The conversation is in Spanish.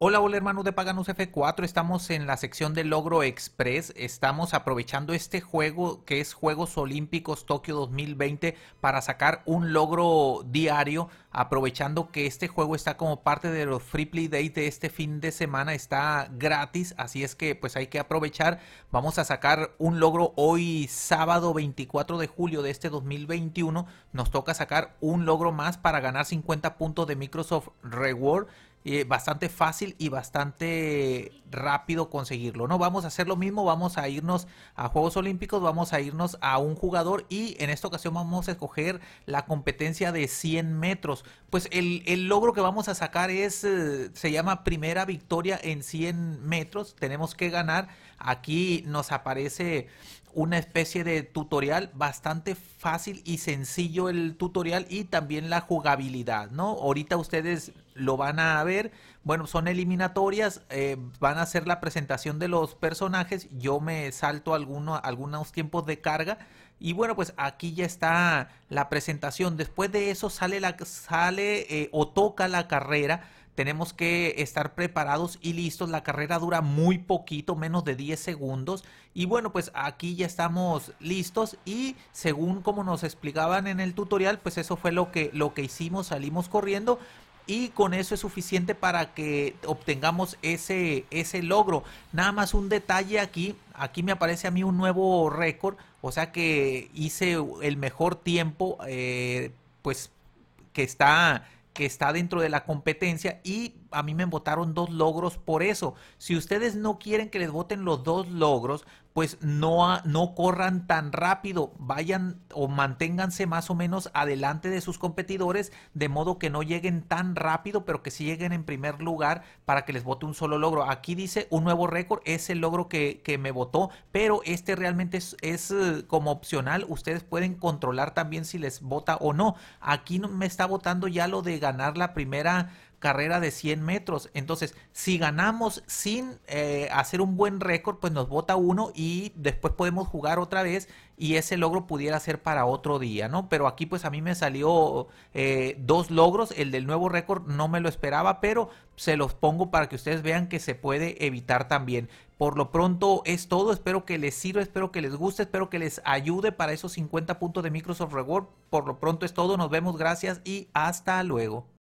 Hola, hola hermanos de Paganus F4, estamos en la sección de Logro Express, estamos aprovechando este juego que es Juegos Olímpicos Tokio 2020 para sacar un logro diario, aprovechando que este juego está como parte de los Free Play Days de este fin de semana, está gratis, así es que pues hay que aprovechar, vamos a sacar un logro hoy sábado 24 de julio de este 2021, nos toca sacar un logro más para ganar 50 puntos de Microsoft Reward eh, bastante fácil y bastante rápido conseguirlo, ¿no? Vamos a hacer lo mismo, vamos a irnos a Juegos Olímpicos, vamos a irnos a un jugador y en esta ocasión vamos a escoger la competencia de 100 metros. Pues el, logro que vamos a sacar es, eh, se llama primera victoria en 100 metros, tenemos que ganar. Aquí nos aparece una especie de tutorial bastante fácil y sencillo el tutorial y también la jugabilidad, ¿no? Ahorita ustedes lo van a ver. Bueno, son eliminatorias, eh, van a hacer la presentación de los personajes. Yo me salto algunos tiempos de carga. Y bueno, pues aquí ya está la presentación. Después de eso sale, la, sale eh, o toca la carrera tenemos que estar preparados y listos. La carrera dura muy poquito, menos de 10 segundos. Y bueno, pues aquí ya estamos listos y según como nos explicaban en el tutorial, pues eso fue lo que, lo que hicimos, salimos corriendo y con eso es suficiente para que obtengamos ese, ese logro. Nada más un detalle aquí, aquí me aparece a mí un nuevo récord, o sea que hice el mejor tiempo, eh, pues que está, que está dentro de la competencia y a mí me votaron dos logros por eso. Si ustedes no quieren que les voten los dos logros, pues no, no corran tan rápido, vayan o manténganse más o menos adelante de sus competidores, de modo que no lleguen tan rápido, pero que sí lleguen en primer lugar para que les vote un solo logro. Aquí dice un nuevo récord, es el logro que, me votó, pero este realmente es, es eh, como opcional, ustedes pueden controlar también si les vota o no. Aquí me está votando ya lo de ganar la primera carrera de 100 metros. Entonces, si ganamos sin eh, hacer un buen récord, pues nos vota uno y después podemos jugar otra vez y ese logro pudiera ser para otro día, ¿no? Pero aquí pues a mí me salió eh, dos logros, el del nuevo récord no me lo esperaba, pero se los pongo para que ustedes vean que se puede evitar también. Por lo pronto es todo, espero que les sirva, espero que les guste, espero que les ayude para esos 50 puntos de Microsoft Reward. Por lo pronto es todo, nos vemos, gracias y hasta luego.